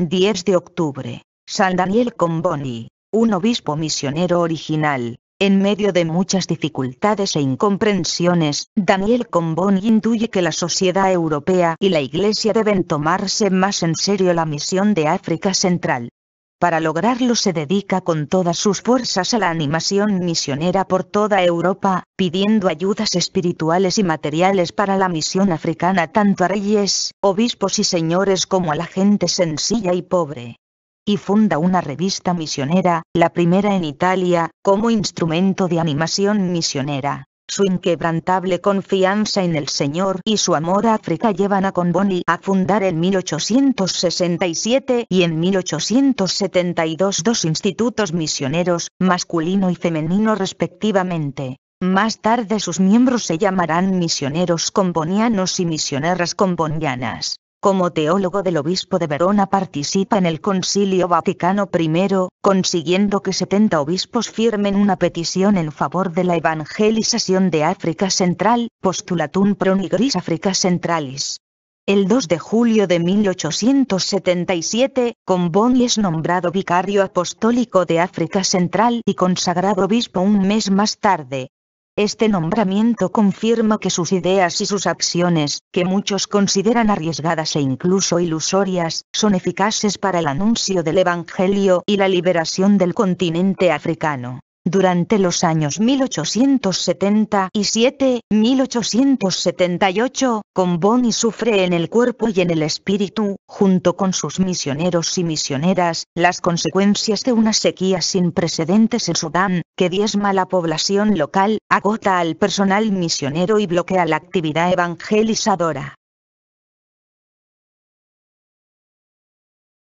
10 de octubre. San Daniel Comboni, un obispo misionero original. En medio de muchas dificultades e incomprensiones, Daniel Comboni intuye que la sociedad europea y la Iglesia deben tomarse más en serio la misión de África Central. Para lograrlo se dedica con todas sus fuerzas a la animación misionera por toda Europa, pidiendo ayudas espirituales y materiales para la misión africana tanto a reyes, obispos y señores como a la gente sencilla y pobre. Y funda una revista misionera, la primera en Italia, como instrumento de animación misionera. Su inquebrantable confianza en el Señor y su amor a África llevan a Comboni a fundar en 1867 y en 1872 dos institutos misioneros, masculino y femenino respectivamente. Más tarde sus miembros se llamarán misioneros combonianos y misioneras combonianas. Como teólogo del obispo de Verona participa en el Concilio Vaticano I, consiguiendo que 70 obispos firmen una petición en favor de la evangelización de África Central, Postulatum pronigris Africa Centralis. El 2 de julio de 1877, Comboni es nombrado vicario apostólico de África Central y consagrado obispo un mes más tarde. Este nombramiento confirma que sus ideas y sus acciones, que muchos consideran arriesgadas e incluso ilusorias, son eficaces para el anuncio del Evangelio y la liberación del continente africano. Durante los años 1877-1878, Comboni sufre en el cuerpo y en el espíritu, junto con sus misioneros y misioneras, las consecuencias de una sequía sin precedentes en Sudán, que diezma la población local, agota al personal misionero y bloquea la actividad evangelizadora.